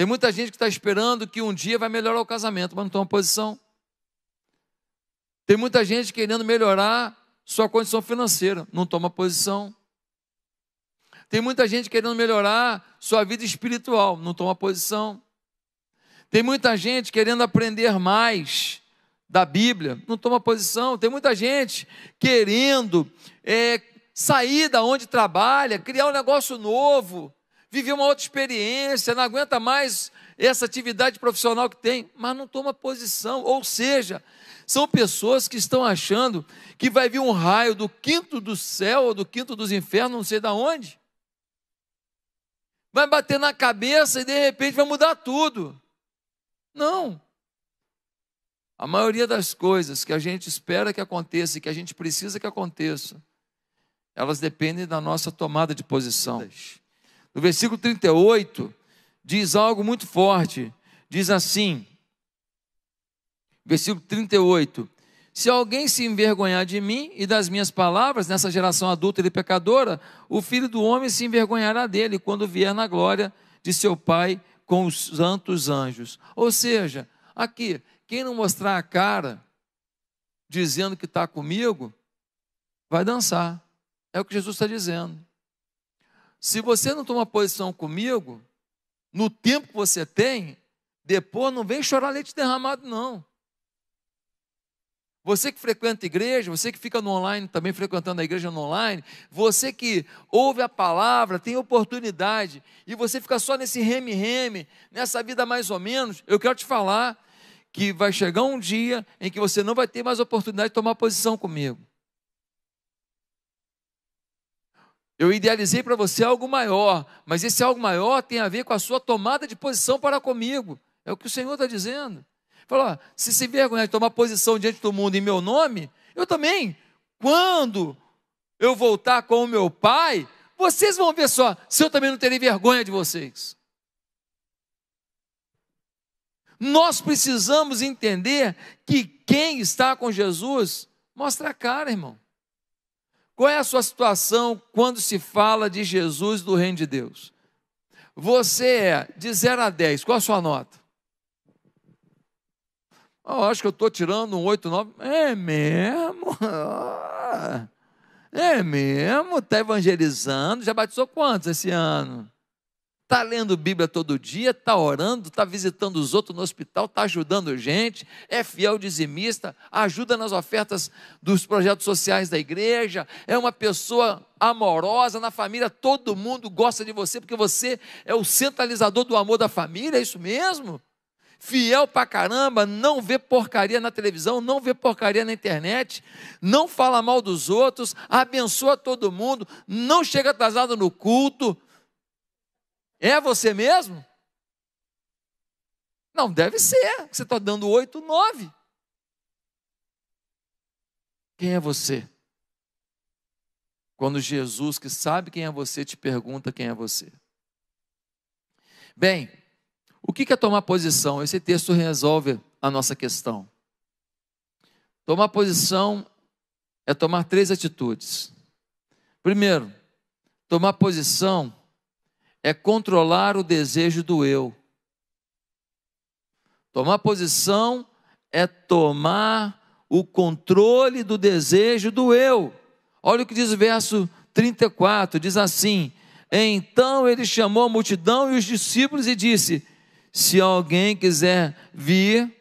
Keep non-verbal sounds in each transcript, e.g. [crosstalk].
Tem muita gente que está esperando que um dia vai melhorar o casamento, mas não toma posição. Tem muita gente querendo melhorar sua condição financeira, não toma posição. Tem muita gente querendo melhorar sua vida espiritual, não toma posição. Tem muita gente querendo aprender mais da Bíblia, não toma posição. Tem muita gente querendo é, sair da onde trabalha, criar um negócio novo, viver uma outra experiência, não aguenta mais essa atividade profissional que tem, mas não toma posição. Ou seja, são pessoas que estão achando que vai vir um raio do quinto do céu ou do quinto dos infernos, não sei de onde. Vai bater na cabeça e de repente vai mudar tudo. Não. A maioria das coisas que a gente espera que aconteça e que a gente precisa que aconteça, elas dependem da nossa tomada de posição. No versículo 38, diz algo muito forte. Diz assim, versículo 38. Se alguém se envergonhar de mim e das minhas palavras, nessa geração adulta e pecadora, o filho do homem se envergonhará dele quando vier na glória de seu Pai com os santos anjos. Ou seja, aqui, quem não mostrar a cara dizendo que está comigo, vai dançar. É o que Jesus está dizendo. Se você não tomar posição comigo, no tempo que você tem, depois não vem chorar leite derramado, não. Você que frequenta a igreja, você que fica no online também frequentando a igreja no online, você que ouve a palavra, tem oportunidade, e você fica só nesse reme-reme, nessa vida mais ou menos, eu quero te falar que vai chegar um dia em que você não vai ter mais oportunidade de tomar posição comigo. Eu idealizei para você algo maior, mas esse algo maior tem a ver com a sua tomada de posição para comigo. É o que o Senhor está dizendo. Fala, se se vergonhar de tomar posição diante do mundo em meu nome, eu também, quando eu voltar com o meu pai, vocês vão ver só, se eu também não terei vergonha de vocês. Nós precisamos entender que quem está com Jesus mostra a cara, irmão. Qual é a sua situação quando se fala de Jesus do Reino de Deus? Você é de 0 a 10, qual a sua nota? Oh, acho que eu estou tirando um 8, 9. É mesmo? [laughs] É mesmo? Está evangelizando? Já batizou quantos esse ano? está lendo Bíblia todo dia, está orando, está visitando os outros no hospital, está ajudando gente, é fiel dizimista, ajuda nas ofertas dos projetos sociais da igreja, é uma pessoa amorosa na família, todo mundo gosta de você, porque você é o centralizador do amor da família, é isso mesmo? Fiel pra caramba, não vê porcaria na televisão, não vê porcaria na internet, não fala mal dos outros, abençoa todo mundo, não chega atrasado no culto, é você mesmo? Não, deve ser. Você está dando oito, nove. Quem é você? Quando Jesus, que sabe quem é você, te pergunta quem é você. Bem, o que é tomar posição? Esse texto resolve a nossa questão. Tomar posição é tomar três atitudes. Primeiro, tomar posição é controlar o desejo do eu. Tomar posição é tomar o controle do desejo do eu. Olha o que diz o verso 34, diz assim: Então ele chamou a multidão e os discípulos e disse: Se alguém quiser vir,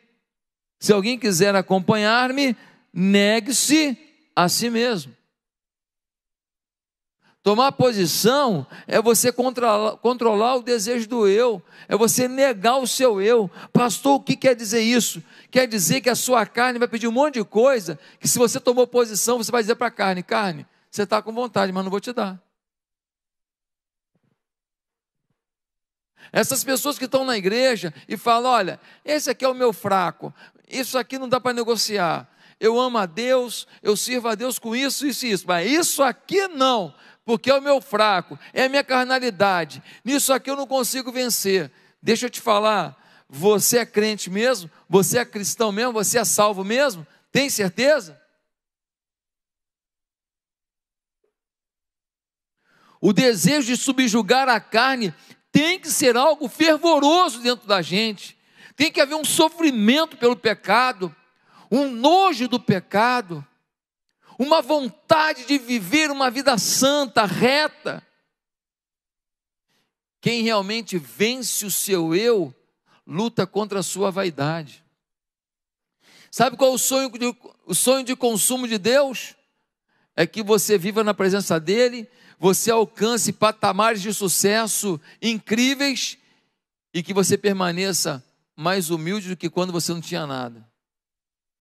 se alguém quiser acompanhar-me, negue-se a si mesmo. Tomar posição é você controlar, controlar, o desejo do eu, é você negar o seu eu. Pastor, o que quer dizer isso? Quer dizer que a sua carne vai pedir um monte de coisa, que se você tomou posição, você vai dizer para a carne: carne, você está com vontade, mas não vou te dar. Essas pessoas que estão na igreja e falam: olha, esse aqui é o meu fraco, isso aqui não dá para negociar eu amo a Deus, eu sirvo a Deus com isso, isso e isso, mas isso aqui não, porque é o meu fraco, é a minha carnalidade, nisso aqui eu não consigo vencer. Deixa eu te falar, você é crente mesmo? Você é cristão mesmo? Você é salvo mesmo? Tem certeza? O desejo de subjugar a carne tem que ser algo fervoroso dentro da gente, tem que haver um sofrimento pelo pecado, um nojo do pecado, uma vontade de viver uma vida santa, reta. Quem realmente vence o seu eu, luta contra a sua vaidade. Sabe qual é o sonho de, o sonho de consumo de Deus? É que você viva na presença dEle, você alcance patamares de sucesso incríveis e que você permaneça mais humilde do que quando você não tinha nada.